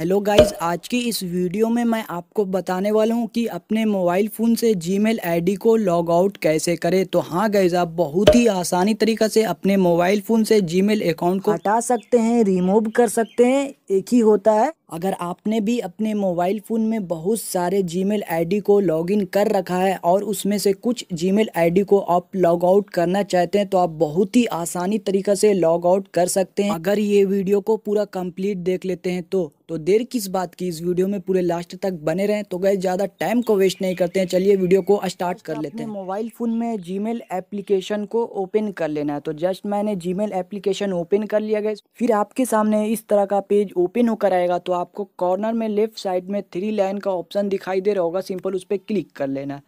hello guys आज की इस वीडियो में मैं आपको बताने वाला हूं कि अपने मोबाइल फ़ोन से जीमेल आईडी को लॉग आउट कैसे करें तो हाँ गाइस आप बहुत ही आसानी तरीका से अपने मोबाइल फ़ोन से जीमेल अकाउंट को हटा सकते हैं रिमूव कर सकते हैं एक ही होता है अगर आपने भी अपने मोबाइल फ़ोन में बहुत सारे जीमेल आईडी को लॉगिन कर रखा है और उसमें से कुछ जीमेल आईडी को आप लॉग आउट करना चाहते हैं तो आप बहुत ही आसानी तरीका से लॉग आउट कर सकते हैं अगर ये वीडियो को पूरा कंप्लीट देख लेते हैं तो तो देर किस बात की इस वीडियो में पूरे लास्ट तक बने रहें तो गए ज़्यादा टाइम को वेस्ट नहीं करते हैं चलिए वीडियो को स्टार्ट कर लेते हैं मोबाइल फ़ोन में जीमेल एप्लीकेशन को ओपन कर लेना है तो जस्ट मैंने जीमेल एप्लीकेशन ओपन कर लिया गया फिर आपके सामने इस तरह का पेज ओपन होकर आएगा तो आपको कॉर्नर में लेफ्ट साइड में थ्री लाइन का ऑप्शन दिखाई दे रहा होगा सिंपल उस पर क्लिक कर लेना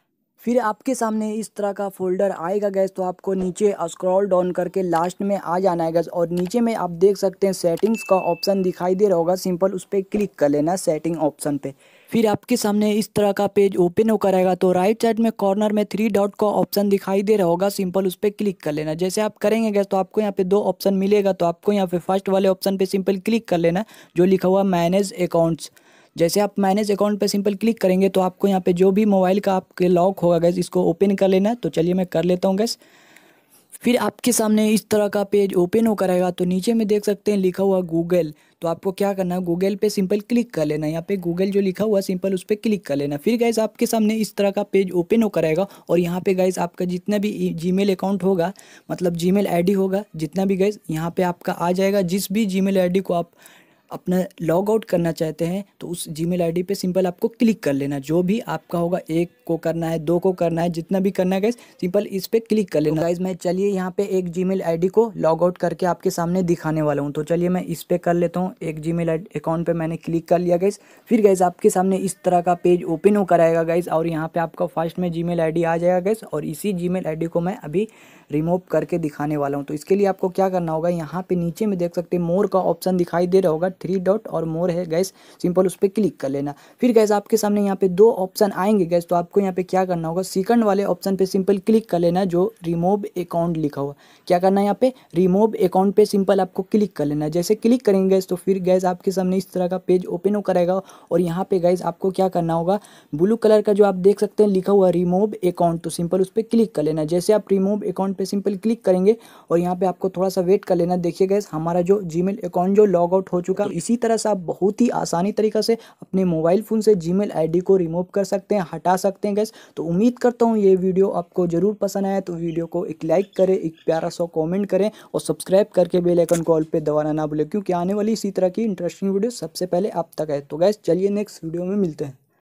फिर आपके सामने इस तरह का फोल्डर आएगा गैस तो आपको नीचे स्क्रॉल डाउन करके लास्ट में आ जाना है गैस और नीचे में आप देख सकते हैं सेटिंग्स का ऑप्शन दिखाई दे रहा होगा सिंपल उस पर क्लिक कर लेना सेटिंग ऑप्शन पे फिर आपके सामने इस तरह का पेज ओपन होकर आएगा तो राइट साइड में कॉर्नर में थ्री डॉट का ऑप्शन दिखाई दे रहा होगा सिंपल उस पर क्लिक कर लेना जैसे आप करेंगे गैस तो आपको यहाँ पे दो ऑप्शन मिलेगा तो आपको यहाँ पे फर्स्ट वाले ऑप्शन पे सिंपल क्लिक कर लेना जो लिखा हुआ मैनेज अकाउंट्स जैसे आप मैनेज अकाउंट पर सिंपल क्लिक करेंगे तो आपको यहाँ पे जो भी मोबाइल का आपके लॉक होगा गैस इसको ओपन कर लेना तो चलिए मैं कर लेता हूँ गैस फिर आपके सामने इस तरह का पेज ओपन होकर आएगा तो नीचे में देख सकते हैं लिखा हुआ गूगल तो आपको क्या करना है गूगल पे सिंपल क्लिक कर लेना यहाँ पे गूगल जो लिखा हुआ सिंपल उस पर क्लिक कर लेना फिर गैस आपके सामने इस तरह का पेज ओपन होकर आएगा और यहाँ पे गैस आपका जितना भी जी अकाउंट होगा मतलब जी मेल होगा जितना भी गैस यहाँ पर आपका आ जाएगा जिस भी जी मेल को आप अपना लॉग आउट करना चाहते हैं तो उस जी मेल आई डी पर सिंपल आपको क्लिक कर लेना जो भी आपका होगा एक को करना है दो को करना है जितना भी करना है गाइज सिंपल इस पर क्लिक कर लेना गाइज मैं चलिए यहाँ पे एक जी मेल को लॉग आउट करके आपके सामने दिखाने वाला हूँ तो चलिए मैं इस पर कर लेता हूँ एक जी मेल अकाउंट पर मैंने क्लिक कर लिया गाइज फिर गाइज आपके सामने इस तरह का पेज ओपन होकर आएगा गाइज और यहाँ पर आपका फर्स्ट में जी मेल आ जाएगा गाइज और इसी जी मेल को मैं अभी रिमूव करके दिखाने वाला हूँ तो इसके लिए आपको क्या करना होगा यहाँ पर नीचे में देख सकते हैं मोर का ऑप्शन दिखाई दे रहा होगा थ्री डॉट और मोर है गैस सिंपल उस पर क्लिक कर लेना फिर गैस आपके सामने यहाँ पे दो ऑप्शन आएंगे गैस तो आपको यहाँ पे क्या करना होगा सेकंड वाले ऑप्शन पे सिंपल क्लिक कर लेना जो रिमोव अकाउंट लिखा हुआ क्या करना है यहाँ पे रिमोव अकाउंट पे सिंपल आपको क्लिक कर लेना जैसे क्लिक करेंगे गैस तो फिर गैस आपके सामने इस तरह का पेज ओपन होकर आएगा और यहाँ पे गैस आपको क्या करना होगा ब्लू कलर का जो आप देख सकते हैं लिखा हुआ रिमोव अकाउंट तो सिंपल उस पर क्लिक कर लेना जैसे आप रिमोव अकाउंट पर सिंपल क्लिक करेंगे और यहाँ पे आपको थोड़ा सा वेट कर लेना देखिए गैस हमारा जो जी अकाउंट जो लॉग आउट हो चुका इसी तरह से आप बहुत ही आसानी तरीके से अपने मोबाइल फ़ोन से जी मेल को रिमूव कर सकते हैं हटा सकते हैं गैस तो उम्मीद करता हूँ ये वीडियो आपको ज़रूर पसंद आया तो वीडियो को एक लाइक करें एक प्यारा सा कॉमेंट करें और सब्सक्राइब करके बेलाइकन कॉल पर दबाना ना भूलें क्योंकि आने वाली इसी तरह की इंटरेस्टिंग वीडियो सबसे पहले आप तक है तो गैस चलिए नेक्स्ट वीडियो में मिलते हैं